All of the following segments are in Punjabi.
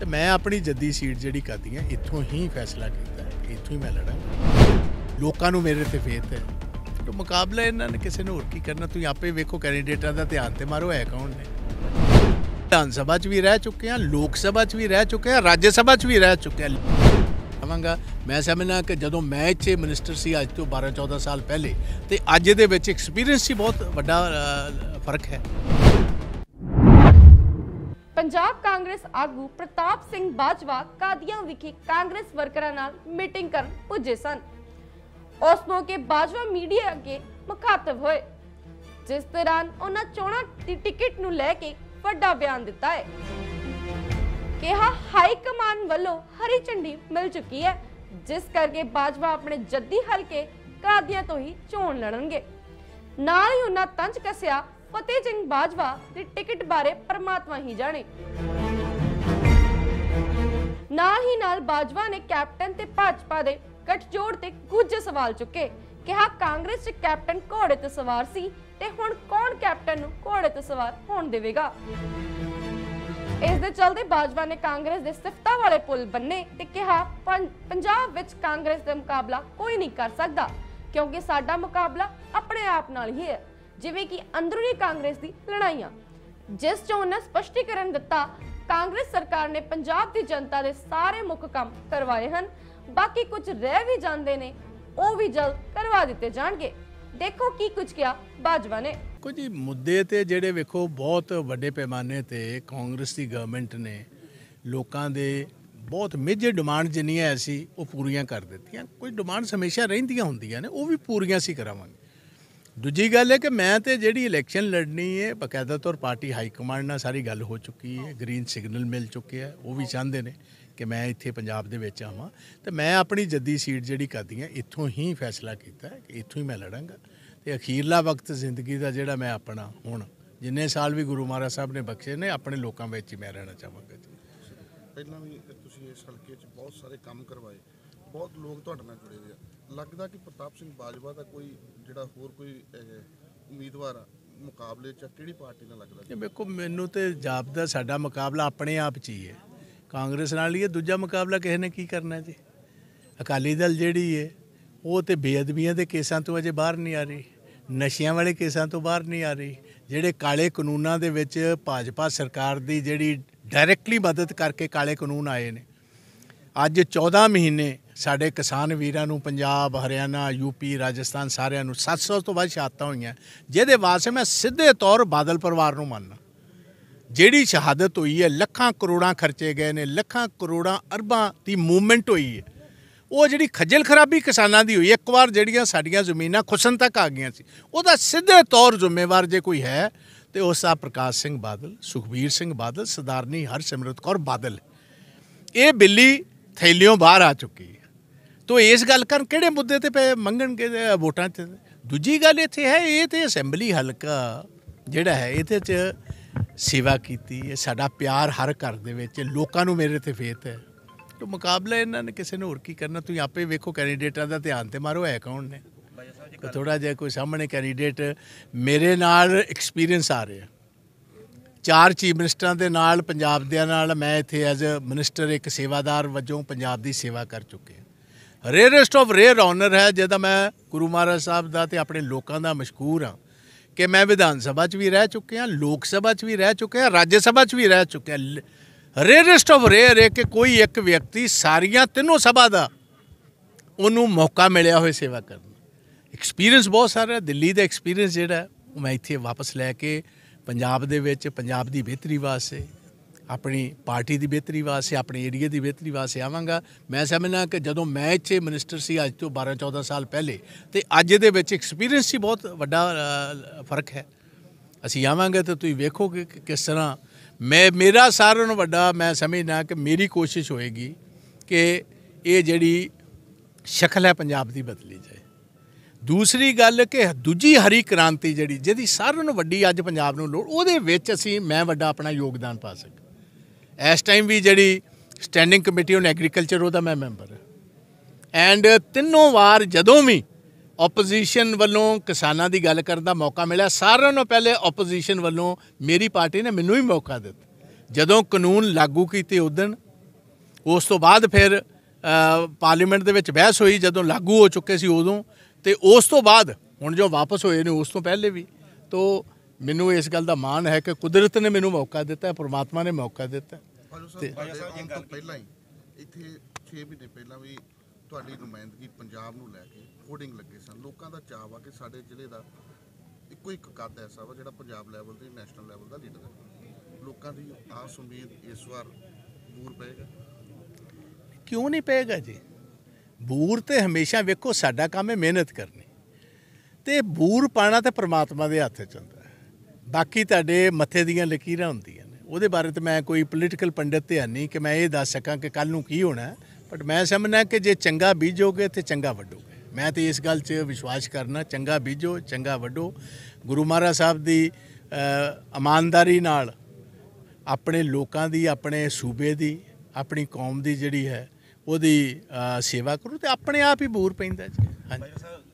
ਤੇ ਮੈਂ ਆਪਣੀ ਜੱਦੀ ਸੀਟ ਜਿਹੜੀ ਕਰਦੀ ਹੈ ਇੱਥੋਂ ਹੀ ਫੈਸਲਾ ਕੀਤਾ ਹੈ ਇੱਥੋਂ ਹੀ ਮੈਂ ਲੜਾਂ ਲੋਕਾਂ ਨੂੰ ਮੇਰੇ ਤੇ ਫੇਥ ਹੈ ਤੇ ਮੁਕਾਬਲਾ ਇਹਨਾਂ ਨੇ ਕਿਸੇ ਨੂੰ ਹੋਰ ਕੀ ਕਰਨਾ ਤੁਸੀਂ ਆਪੇ ਵੇਖੋ ਕੈਂਡੀਡੇਟਾਂ ਦਾ ਧਿਆਨ ਤੇ ਮਾਰੋ ਹੈ ਕੌਣ ਨੇ ਵਿਧਾਨ ਸਭਾ 'ਚ ਵੀ ਰਹਿ ਚੁੱਕੇ ਆ ਲੋਕ ਸਭਾ 'ਚ ਵੀ ਰਹਿ ਚੁੱਕੇ ਆ ਰਾਜ ਸਭਾ 'ਚ ਵੀ ਰਹਿ ਚੁੱਕੇ ਆ ਕਹਾਂਗਾ ਮੈਂ ਸਮਝਣਾ ਕਿ ਜਦੋਂ ਮੈਂ ਇੱਥੇ ਮਿਨਿਸਟਰ ਸੀ ਅੱਜ ਤੋਂ 12 14 ਸਾਲ ਪਹਿਲੇ ਤੇ ਅੱਜ ਦੇ ਵਿੱਚ ਐਕਸਪੀਰੀਅੰਸ ਹੀ ਬਹੁਤ ਵੱਡਾ ਫਰਕ ਹੈ ਪੰਜਾਬ ਕਾਂਗਰਸ ਆਗੂ ਪ੍ਰਤਾਪ ਸਿੰਘ ਬਾਜਵਾ ਕਾਦੀਆਂ ਵਿਖੇ ਕਾਂਗਰਸ ਵਰਕਰਾਂ ਨਾਲ ਮੀਟਿੰਗ ਕਰਨ ਪੁੱਜੇ ਸਨ ਉਸ ਮੌਕੇ ਬਾਜਵਾ ਮੀਡੀਆ ਅੱਗੇ ਮੁਖਾਤਬ ਹੋਏ ਜਿਸ ਤਰ੍ਹਾਂ ਉਹਨਾਂ ਚੋਣਾਂ ਦੀ ਟਿਕਟ ਨੂੰ ਲੈ ਕੇ ਵੱਡਾ ਬਿਆਨ ਦਿੱਤਾ ਹੈ ਕਿਹਾ ਹਾਈ ਕਮਾਨ ਵੱਲੋਂ ਹਰੀ ਝੰਡੀ ਮਿਲ ਚੁੱਕੀ ਹੈ ਜਿਸ ਕਰਕੇ ਬਾਜਵਾ ਆਪਣੇ ਜੱਦੀ ਹਲਕੇ ਕਾਦੀਆਂ ਤੋਂ ਹੀ ਚੋਣ ਲੜਨਗੇ ਨਾਲ ਹੀ ਉਹਨਾਂ ਤੰਜ ਕਸਿਆ ਫਤਿਹ ਸਿੰਘ ਬਾਜਵਾ ਦੀ ਟਿਕਟ ਬਾਰੇ ਪਰਮਾਤਮਾ ਹੀ ਜਾਣੇ ਨਾਲ ਹੀ ਨਾਲ ਬਾਜਵਾ ਨੇ ਕੈਪਟਨ ਤੇ ਭਾਜਪਾ ਦੇ ਕਟਜੋੜ ਤੇ ਕੁਝ ਸਵਾਲ ਚੁੱਕੇ ਕਿਹਾ ਕਾਂਗਰਸ ਚ ਕੈਪਟਨ ਘੋੜੇ ਤੇ ਸਵਾਰ ਸੀ ਤੇ ਹੁਣ ਕੌਣ ਕੈਪਟਨ ਨੂੰ ਘੋੜੇ ਤੇ ਸਵਾਰ ਹੋਣ ਦੇਵੇਗਾ ਇਸ ਦੇ ਚਲਦੇ ਬਾਜਵਾ ਨੇ ਕਾਂਗਰਸ ਦੇ ਸਿਫਤਾ ਵਾਲੇ ਪੁਲ ਬੰਨੇ ਤੇ ਕਿਹਾ ਪੰਜਾਬ ਵਿੱਚ ਕਾਂਗਰਸ ਦਾ ਮੁਕਾਬਲਾ ਕੋਈ ਨਹੀਂ ਕਰ ਸਕਦਾ ਕਿਉਂਕਿ ਸਾਡਾ ਮੁਕਾਬਲਾ ਆਪਣੇ ਆਪ ਨਾਲ ਹੀ ਹੈ ਜਿਵੇਂ ਕਿ ਅੰਦਰੂਨੀ ਕਾਂਗਰਸ ਦੀ ਲੜਾਈਆਂ ਜਿਸ ਤੋਂ ਉਹਨਾਂ ਸਪਸ਼ਟੀਕਰਨ ਦਿੱਤਾ ਕਾਂਗਰਸ ਸਰਕਾਰ ਨੇ ਪੰਜਾਬ ਦੀ ਜਨਤਾ ਦੇ ਸਾਰੇ ਮੁੱਖ ਕੰਮ ਕਰਵਾਏ ਹਨ ਬਾਕੀ ਕੁਝ ਰਹਿ ਵੀ ਜਾਂਦੇ ਨੇ ਉਹ ਵੀ ਜਲਦ ਕਰਵਾ ਦਿੱਤੇ ਜਾਣਗੇ ਦੇਖੋ ਕੀ ਕੁਝ ਕਿਹਾ ਬਾਜਵਾ ਨੇ ਕੁਝ ਮੁੱਦੇ ਤੇ ਜਿਹੜੇ ਵੇਖੋ ਬਹੁਤ ਵੱਡੇ ਪੈਮਾਨੇ ਤੇ ਕਾਂਗਰਸ ਦੀ ਗਵਰਨਮੈਂਟ ਨੇ ਲੋਕਾਂ ਦੇ ਬਹੁਤ ਮੇਜਰ ਡਿਮਾਂਡ ਜਿੰਨੀਆਂ ਐਸੀ ਉਹ ਪੂਰੀਆਂ ਕਰ ਦਿੱਤੀਆਂ ਕੁਝ ਡਿਮਾਂਡ ਹਮੇਸ਼ਾ ਰਹਿੰਦੀਆਂ ਹੁੰਦੀਆਂ ਨੇ ਉਹ ਵੀ ਪੂਰੀਆਂ ਸੀ ਕਰਾਵਾਂਗੇ ਦੂਜੀ ਗੱਲ ਹੈ ਕਿ ਮੈਂ ਤੇ ਜਿਹੜੀ ਇਲੈਕਸ਼ਨ ਲੜਨੀ ਹੈ ਬਕਾਇਦਾ ਤੌਰ ਪਾਰਟੀ ਹਾਈ ਕਮਾਂਡ ਨਾਲ ਸਾਰੀ ਗੱਲ ਹੋ ਚੁੱਕੀ ਹੈ ਗ੍ਰੀਨ ਸਿਗਨਲ ਮਿਲ ਚੁੱਕੇ ਆ ਉਹ ਵੀ ਚਾਹੁੰਦੇ ਨੇ ਕਿ ਮੈਂ ਇੱਥੇ ਪੰਜਾਬ ਦੇ ਵਿੱਚ ਆਵਾਂ ਤੇ ਮੈਂ ਆਪਣੀ ਜੱਦੀ ਸੀਟ ਜਿਹੜੀ ਕਰਦੀ ਆ ਇੱਥੋਂ ਹੀ ਫੈਸਲਾ ਕੀਤਾ ਕਿ ਇੱਥੋਂ ਹੀ ਮੈਂ ਲੜਾਂਗਾ ਤੇ ਅਖੀਰਲਾ ਵਕਤ ਜ਼ਿੰਦਗੀ ਦਾ ਜਿਹੜਾ ਮੈਂ ਆਪਣਾ ਹੁਣ ਜਿੰਨੇ ਸਾਲ ਵੀ ਗੁਰੂ ਮਹਾਰਾਜ ਸਾਹਿਬ ਨੇ ਬਖਸ਼ੇ ਨੇ ਆਪਣੇ ਲੋਕਾਂ ਵਿੱਚ ਹੀ ਮੈਂ ਰਹਿਣਾ ਚਾਹਾਂਗਾ ਪਹਿਲਾਂ ਵੀ ਤੁਸੀਂ ਇਸ ਹਲਕੇ 'ਚ ਬਹੁਤ ਸਾਰੇ ਕੰਮ ਕਰਵਾਏ ਬਹੁਤ ਲੋਕ ਤੁਹਾਡੇ ਨਾਲ ਜੁੜੇ ਹੋਏ ਆ ਲੱਗਦਾ ਕਿ ਪ੍ਰਤਾਪ ਸਿੰਘ ਬਾਜਵਾ ਦਾ ਕੋਈ ਜਿਹੜਾ ਹੋਰ ਕੋਈ ਉਮੀਦਵਾਰ ਆ ਮੁਕਾਬਲੇ ਚ ਕਿਹੜੀ ਪਾਰਟੀ ਨਾਲ ਲੱਗਦਾ ਇਹ ਵੇਖੋ ਮੈਨੂੰ ਤੇ ਜਾਪਦਾ ਸਾਡਾ ਮੁਕਾਬਲਾ ਆਪਣੇ ਆਪ ਚ ਹੀ ਹੈ ਕਾਂਗਰਸ ਨਾਲ ਹੀ ਹੈ ਦੂਜਾ ਮੁਕਾਬਲਾ ਕਿਸੇ ਨੇ ਕੀ ਕਰਨਾ ਜੀ ਅਕਾਲੀ ਦਲ ਜਿਹੜੀ ਹੈ ਉਹ ਤੇ ਬੇਅਦਬੀਆਂ ਦੇ ਕੇਸਾਂ ਤੋਂ ਅਜੇ ਬਾਹਰ ਨਹੀਂ ਆ ਰਹੀ ਨਸ਼ਿਆਂ ਵਾਲੇ ਕੇਸਾਂ ਤੋਂ ਬਾਹਰ ਨਹੀਂ ਆ ਰਹੀ ਜਿਹੜੇ ਕਾਲੇ ਕਾਨੂੰਨਾਂ ਦੇ ਵਿੱਚ ਭਾਜਪਾ ਸਰਕਾਰ ਦੀ ਜਿਹੜੀ ਡਾਇਰੈਕਟਲੀ ਮਦਦ ਕਰਕੇ ਕਾਲੇ ਕਾਨੂੰਨ ਆਏ ਨੇ ਅੱਜ 14 ਮਹੀਨੇ ਸਾਡੇ ਕਿਸਾਨ ਵੀਰਾਂ ਨੂੰ ਪੰਜਾਬ ਹਰਿਆਣਾ ਯੂਪੀ ਰਾਜਸਥਾਨ ਸਾਰਿਆਂ ਨੂੰ 700 ਤੋਂ ਵੱਧ ਸ਼ਹਾਦਤਾਂ ਹੋਈਆਂ ਜਿਹਦੇ ਵਾਸਤੇ ਮੈਂ ਸਿੱਧੇ ਤੌਰ ਬਾਦਲ ਪਰਿਵਾਰ ਨੂੰ ਮੰਨਣਾ ਜਿਹੜੀ ਸ਼ਹਾਦਤ ਹੋਈ ਹੈ ਲੱਖਾਂ ਕਰੋੜਾਂ ਖਰਚੇ ਗਏ ਨੇ ਲੱਖਾਂ ਕਰੋੜਾਂ ਅਰਬਾਂ ਦੀ ਮੂਵਮੈਂਟ ਹੋਈ ਹੈ ਉਹ ਜਿਹੜੀ ਖੱਜਲ ਖਰਾਬੀ ਕਿਸਾਨਾਂ ਦੀ ਹੋਈ ਇੱਕ ਵਾਰ ਜਿਹੜੀਆਂ ਸਾਡੀਆਂ ਜ਼ਮੀਨਾਂ ਖੁਸਨ ਤੱਕ ਆ ਗਈਆਂ ਸੀ ਉਹਦਾ ਸਿੱਧੇ ਤੌਰ ਜ਼ਿੰਮੇਵਾਰ ਜੇ ਕੋਈ ਹੈ ਤੇ ਉਸ ਦਾ ਪ੍ਰਕਾਸ਼ ਸਿੰਘ ਬਾਦਲ ਸੁਖਬੀਰ ਸਿੰਘ ਬਾਦਲ ਸਰਦਾਰਨੀ ਹਰਸਿਮਰਤ ਕੌਰ ਬਾਦਲ ਇਹ ਬਿੱਲੀ ਥੈਲਿਓਂ ਬਾਹਰ ਆ ਚੁੱਕੀ ਤੋ ਇਸ ਗੱਲ ਕਰਨ ਕਿਹੜੇ ਮੁੱਦੇ ਤੇ ਪਏ ਮੰਗਣਗੇ ਵੋਟਾਂ ਤੇ ਦੂਜੀ ਗੱਲ ਇੱਥੇ ਹੈ ਇਹ ਤੇ ਅਸੈਂਬਲੀ ਹਲਕਾ ਜਿਹੜਾ ਹੈ ਇਹਦੇ 'ਚ ਸੇਵਾ ਕੀਤੀ ਹੈ ਸਾਡਾ ਪਿਆਰ ਹਰ ਘਰ ਦੇ ਵਿੱਚ ਲੋਕਾਂ ਨੂੰ ਮੇਰੇ ਤੇ ਫੇਤ ਹੈ ਤੋ ਮੁਕਾਬਲਾ ਇਹਨਾਂ ਨੇ ਕਿਸੇ ਨੂੰ ਹੋਰ ਕੀ ਕਰਨਾ ਤੁਸੀਂ ਆਪੇ ਵੇਖੋ ਕੈਂਡੀਡੇਟਾਂ ਦਾ ਧਿਆਨ ਤੇ ਮਾਰੋ ਹੈ ਕੌਣ ਨੇ ਥੋੜਾ ਜਿਹਾ ਕੋਈ ਸਾਹਮਣੇ ਕੈਂਡੀਡੇਟ ਮੇਰੇ ਨਾਲ ਐਕਸਪੀਰੀਅੰਸ ਆ ਰਿਹਾ ਚਾਰ ਚੀਫ ਮਿਨਿਸਟਰਾਂ ਦੇ ਨਾਲ ਪੰਜਾਬ ਦੇ ਨਾਲ ਮੈਂ ਇੱਥੇ ਐਜ਼ ਅ ਮਿਨਿਸਟਰ ਇੱਕ ਸੇਵਾਦਾਰ ਵਜੋਂ ਪੰਜਾਬ ਦੀ ਸੇਵਾ ਕਰ ਚੁੱਕੇ ਰੇਅਰੈਸਟ ਆਫ ਰੇਅਰ ਆਨਰ ਹੈ ਜਿਹਦਾ ਮੈਂ ਗੁਰੂ ਮਹਾਰਾਜ ਸਾਹਿਬ ਦਾ ਤੇ ਆਪਣੇ ਲੋਕਾਂ ਦਾ ਮਸ਼ਕੂਰ ਹਾਂ ਕਿ ਮੈਂ ਵਿਧਾਨ ਸਭਾ 'ਚ ਵੀ ਰਹਿ ਚੁੱਕਿਆ ਲੋਕ ਸਭਾ 'ਚ ਵੀ ਰਹਿ ਚੁੱਕਿਆ ਰਾਜ ਸਭਾ 'ਚ ਵੀ ਰਹਿ ਚੁੱਕਿਆ ਰੇਅਰੈਸਟ ਆਫ ਰੇਅਰ ਹੈ ਕਿ ਕੋਈ ਇੱਕ ਵਿਅਕਤੀ ਸਾਰੀਆਂ ਤਿੰਨੋਂ ਸਭਾ ਦਾ ਉਹਨੂੰ ਮੌਕਾ ਮਿਲਿਆ ਹੋਵੇ ਸੇਵਾ ਕਰਨ ਦਾ ਐਕਸਪੀਰੀਅੰਸ ਬਹੁਤ ਸਾਰਾ ਦਿੱਲੀ ਦਾ ਐਕਸਪੀਰੀਅੰਸ ਜਿਹੜਾ ਉਹ ਮੈਂ ਇੱਥੇ ਵਾਪਸ ਲੈ ਕੇ ਪੰਜਾਬ ਦੇ ਵਿੱਚ ਪੰਜਾਬ ਦੀ ਬਿਹਤਰੀ ਵਾਸਤੇ ਆਪਣੀ ਪਾਰਟੀ ਦੀ ਬਿਹਤਰੀ ਵਾਸਤੇ ਆਪਣੇ ਏਰੀਆ ਦੀ ਬਿਹਤਰੀ ਵਾਸਤੇ ਆਵਾਂਗਾ ਮੈਂ ਸਮਝਣਾ ਕਿ ਜਦੋਂ ਮੈਂ ਇੱਥੇ ਮਿਨਿਸਟਰ ਸੀ ਅੱਜ ਤੋਂ 12 14 ਸਾਲ ਪਹਿਲੇ ਤੇ ਅੱਜ ਦੇ ਵਿੱਚ ਐਕਸਪੀਰੀਅੰਸ ਹੀ ਬਹੁਤ ਵੱਡਾ ਫਰਕ ਹੈ ਅਸੀਂ ਆਵਾਂਗੇ ਤਾਂ ਤੁਸੀਂ ਵੇਖੋਗੇ ਕਿ ਕਿਸ ਤਰ੍ਹਾਂ ਮੈਂ ਮੇਰਾ ਸਾਰਿਆਂ ਨਾਲੋਂ ਵੱਡਾ ਮੈਂ ਸਮਝਣਾ ਕਿ ਮੇਰੀ ਕੋਸ਼ਿਸ਼ ਹੋਏਗੀ ਕਿ ਇਹ ਜਿਹੜੀ ਸ਼ਕਲ ਹੈ ਪੰਜਾਬ ਦੀ ਬਦਲੀ ਜਾਏ ਦੂਸਰੀ ਗੱਲ ਕਿ ਦੂਜੀ ਹਰੀ ਕ੍ਰਾਂਤੀ ਜਿਹੜੀ ਜਿਹਦੀ ਸਾਰਿਆਂ ਨੂੰ ਵੱਡੀ ਅੱਜ ਪੰਜਾਬ ਨੂੰ ਲੋੜ ਉਹਦੇ ਵਿੱਚ ਅਸੀਂ ਮੈਂ ਵੱਡਾ ਆਪਣਾ ਯੋਗਦਾਨ ਪਾ ਸਕਾਂ ਇਸ ਟਾਈਮ ਵੀ ਜਿਹੜੀ ਸਟੈਂਡਿੰਗ ਕਮੇਟੀ ਔਨ ਐਗਰੀਕਲਚਰ ਉਹਦਾ ਮੈਂ ਮੈਂਬਰ ਐਂਡ ਤਿੰਨੋਂ ਵਾਰ ਜਦੋਂ ਵੀ ਆਪੋਜੀਸ਼ਨ ਵੱਲੋਂ ਕਿਸਾਨਾਂ ਦੀ ਗੱਲ ਕਰਨ ਦਾ ਮੌਕਾ ਮਿਲਿਆ ਸਾਰਿਆਂ ਨੂੰ ਪਹਿਲੇ ਆਪੋਜੀਸ਼ਨ ਵੱਲੋਂ ਮੇਰੀ ਪਾਰਟੀ ਨੇ ਮੈਨੂੰ ਹੀ ਮੌਕਾ ਦਿੱਤਾ ਜਦੋਂ ਕਾਨੂੰਨ ਲਾਗੂ ਕੀਤੇ ਉਦੋਂ ਉਸ ਤੋਂ ਬਾਅਦ ਫਿਰ ਪਾਰਲੀਮੈਂਟ ਦੇ ਵਿੱਚ ਬਹਿਸ ਹੋਈ ਜਦੋਂ ਲਾਗੂ ਹੋ ਚੁੱਕੇ ਸੀ ਉਦੋਂ ਤੇ ਉਸ ਤੋਂ ਬਾਅਦ ਹੁਣ ਜੋ ਵਾਪਸ ਹੋਏ ਨੇ ਉਸ ਤੋਂ ਪਹਿਲੇ ਵੀ ਤੋਂ ਮੈਨੂੰ ਇਸ ਗੱਲ ਦਾ ਮਾਣ ਹੈ ਕਿ ਕੁਦਰਤ ਨੇ ਮੈਨੂੰ ਮੌਕਾ ਦਿੱਤਾ ਹੈ ਪ੍ਰਮਾਤਮਾ ਨੇ ਮੌਕਾ ਦਿੱਤਾ ਹੈ ਭਾਜੋ ਸਾਹਿਬ ਪਹਿਲਾਂ ਹੀ ਇੱਥੇ 6 ਮਹੀਨੇ ਪਹਿਲਾਂ ਵੀ ਤੁਹਾਡੀ ਨੁਮਾਇੰਦਗੀ ਪੰਜਾਬ ਨੂੰ ਲੈ ਕੇ ਹੋਰਡਿੰਗ ਲੱਗੇ ਸਨ ਲੋਕਾਂ ਦਾ ਚਾਹ ਵਾ ਕਿ ਸਾਡੇ ਜ਼ਿਲ੍ਹੇ ਦਾ ਇੱਕੋ ਇੱਕ ਕੱਦ ਐਸਾ ਵਾ ਜਿਹੜਾ ਪੰਜਾਬ ਲੈਵਲ ਤੇ ਨੈਸ਼ਨਲ ਲੈਵਲ ਦਾ ਲੀਡਰ ਹੈ ਲੋਕਾਂ ਦੀ ਆਸ ਉਮੀਦ ਇਸ ਵਾਰ ਬੂਰ ਪਏਗਾ ਕਿਉਂ ਨਹੀਂ ਪਏਗਾ ਜੀ ਬੂਰ ਤੇ ਹਮੇਸ਼ਾ ਵੇਖੋ ਸਾਡਾ ਕੰਮ ਹੈ ਮਿਹਨਤ ਕਰਨੀ ਤੇ ਬੂਰ ਪਾਣਾ ਤੇ ਪ੍ਰਮਾਤਮਾ ਦੇ ਹੱਥੇ ਚੰਦਾ ਬਾਕੀ ਤੁਹਾਡੇ ਮੱਥੇ ਦੀਆਂ ਲਕੀਰਾਂ ਹੁੰਦੀਆਂ ਉਹਦੇ ਬਾਰੇ ਤੇ ਮੈਂ ਕੋਈ ਪੋਲੀਟੀਕਲ ਪੰਡਿਤ ਤੇ ਨਹੀਂ ਕਿ ਮੈਂ ਇਹ ਦੱਸ ਸਕਾਂ ਕਿ ਕੱਲ ਨੂੰ ਕੀ ਹੋਣਾ ਬਟ ਮੈਂ ਸਮਝਣਾ ਕਿ ਜੇ ਚੰਗਾ ਬੀਜੋਗੇ ਤੇ ਚੰਗਾ ਵੱਢੋਗੇ ਮੈਂ ਤੇ ਇਸ ਗੱਲ 'ਚ ਵਿਸ਼ਵਾਸ ਕਰਨਾ ਚੰਗਾ ਬੀਜੋ ਚੰਗਾ ਵੱਢੋ ਗੁਰੂ ਮਹਾਰਾ ਸਾਹਿਬ ਦੀ ਇਮਾਨਦਾਰੀ ਨਾਲ ਆਪਣੇ ਲੋਕਾਂ ਦੀ ਆਪਣੇ ਸੂਬੇ ਦੀ ਆਪਣੀ ਕੌਮ ਦੀ ਜਿਹੜੀ ਹੈ ਉਹਦੀ ਸੇਵਾ ਕਰੋ ਤੇ ਆਪਣੇ ਆਪ ਹੀ ਬੂਰ ਪੈਂਦਾ ਜੀ ਹਾਂਜੀ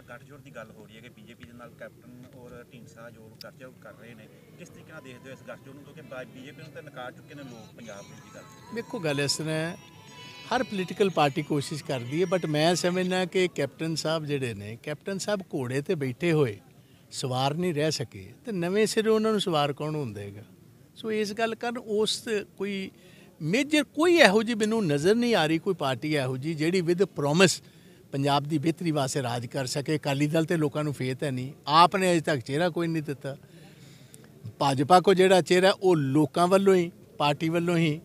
ਜਿਹੜਾ ਗੱਠਜੋੜ ਦੀ ਗੱਲ ਹੋ ਰਹੀ ਹੈ ਕਿ ਬੀਜੇਪੀ ਦੇ ਨਾਲ ਕੈਪਟਨ ਔਰ ਢੀਂਸਾ ਜੋੜ ਗੱਠਜੋੜ ਕਰ ਰਹੇ ਨੇ ਕਿਸ ਤਰੀਕੇ ਨਾਲ ਦੇਖਦੇ ਹੋ ਇਸ ਗੱਠਜੋੜ ਨੂੰ ਕਿਉਂਕਿ ਬੀਜੇਪੀ ਨੂੰ ਤਾਂ ਨਕਾਰ ਚੁੱਕੇ ਨੇ ਲੋਕ ਪੰਜਾਬ ਦੀ ਗੱਲ ਦੇਖੋ ਗੱਲ ਇਸ ਤਰ੍ਹਾਂ ਹਰ ਪੋਲੀਟੀਕਲ ਪਾਰਟੀ ਕੋਸ਼ਿਸ਼ ਕਰਦੀ ਹੈ ਬਟ ਮੈਂ ਸਮਝਣਾ ਕਿ ਕੈਪਟਨ ਸਾਹਿਬ ਜਿਹੜੇ ਨੇ ਕੈਪਟਨ ਸਾਹਿਬ ਘੋੜੇ ਤੇ ਬੈਠੇ ਹੋਏ ਸਵਾਰ ਨਹੀਂ ਰਹਿ ਸਕੇ ਤੇ ਨਵੇਂ ਸਿਰੇ ਉਹਨਾਂ ਨੂੰ ਸਵਾਰ ਕੌਣ ਹੁੰਦੇਗਾ ਸੋ ਇਸ ਗੱਲ ਕਰਨ ਉਸ ਕੋਈ ਮੇਜਰ ਕੋਈ ਇਹੋ ਜੀ ਮੈਨੂੰ ਨਜ਼ਰ ਨਹੀਂ ਆ ਰਹੀ ਕੋਈ ਪਾਰਟੀ ਇਹੋ ਜੀ ਜਿਹੜੀ ਵਿਦ ਪ੍ਰੋਮਿਸ ਪੰਜਾਬ ਦੀ ਬਿਹਤਰੀ ਵਾਸਤੇ ਰਾਜ ਕਰ ਸਕੇ ਅਕਾਲੀ ਦਲ ਤੇ ਲੋਕਾਂ ਨੂੰ ਫੇਤ ਹੈ ਨਹੀਂ ਆਪ ਨੇ ਅਜੇ ਤੱਕ ਚਿਹਰਾ ਕੋਈ ਨਹੀਂ ਦਿੱਤਾ ਭਾਜਪਾ ਕੋ ਜਿਹੜਾ ਚਿਹਰਾ ਉਹ ਲੋਕਾਂ ਵੱਲੋਂ ਹੀ ਪਾਰਟੀ ਵੱਲੋਂ ਹੀ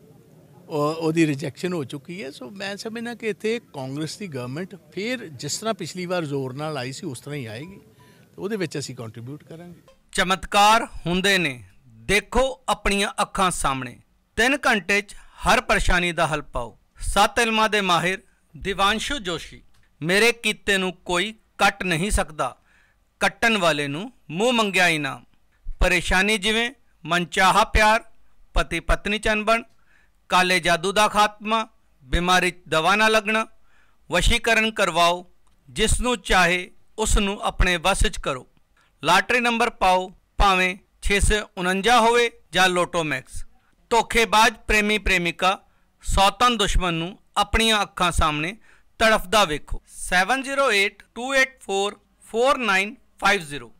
ਉਹਦੀ ਰਿਜੈਕਸ਼ਨ ਹੋ ਚੁੱਕੀ ਹੈ ਸੋ ਮੈਂ ਸਮਝਣਾ ਕਿ ਇੱਥੇ ਕਾਂਗਰਸ ਦੀ ਗਵਰਨਮੈਂਟ ਫਿਰ ਜਿਸ ਤਰ੍ਹਾਂ ਪਿਛਲੀ ਵਾਰ ਜ਼ੋਰ ਨਾਲ ਆਈ ਸੀ ਉਸ ਤਰ੍ਹਾਂ ਹੀ ਆਏਗੀ ਉਹਦੇ ਵਿੱਚ ਅਸੀਂ ਕੰਟਰੀਬਿਊਟ ਕਰਾਂਗੇ ਚਮਤਕਾਰ ਹੁੰਦੇ ਨੇ ਦੇਖੋ ਆਪਣੀਆਂ ਅੱਖਾਂ ਸਾਹਮਣੇ 3 ਘੰਟੇ 'ਚ ਹਰ ਪਰੇਸ਼ਾਨੀ ਦਾ ਹੱਲ ਪਾਓ ਸੱਤ ਇਲਮਾਂ ਦੇ ਮਾਹਿਰ ਦਿਵਾਂਸ਼ੂ ਜੋਸ਼ੀ ਮੇਰੇ ਕੀਤੇ ਨੂੰ ਕੋਈ ਕੱਟ ਨਹੀਂ ਸਕਦਾ ਕੱਟਣ ਵਾਲੇ ਨੂੰ ਮੂੰਹ ਮੰਗਿਆ ਇਨਾਮ ਪਰੇਸ਼ਾਨੀ ਜਿਵੇਂ ਮਨਚਾਹਾ ਪਿਆਰ ਪਤੀ ਪਤਨੀ ਚੰਬਣ ਕਾਲੇ ਜਾਦੂ ਦਾ ਖਾਤਮਾ ਬਿਮਾਰੀ ਦਵਾ ਨਾ ਲੱਗਣਾ ਵਸ਼ੀਕਰਨ ਕਰਵਾਓ ਜਿਸ ਨੂੰ ਚਾਹੇ ਉਸ ਨੂੰ ਆਪਣੇ ਵਸ ਵਿੱਚ ਕਰੋ ਲਾਟਰੀ ਨੰਬਰ ਪਾਓ ਭਾਵੇਂ 649 ਹੋਵੇ ਜਾਂ ਲੋਟੋ ਮੈਕਸ ਧੋਖੇਬਾਜ਼ ਪ੍ਰੇਮੀ ਪ੍ਰੇਮਿਕਾ ਸੌਤਨ ਦੁਸ਼ਮਣ ਨੂੰ ਆਪਣੀਆਂ ਅੱਖਾਂ ਸਾਹਮਣੇ ਤੜਫਦਾ ਵੇਖੋ 7082844950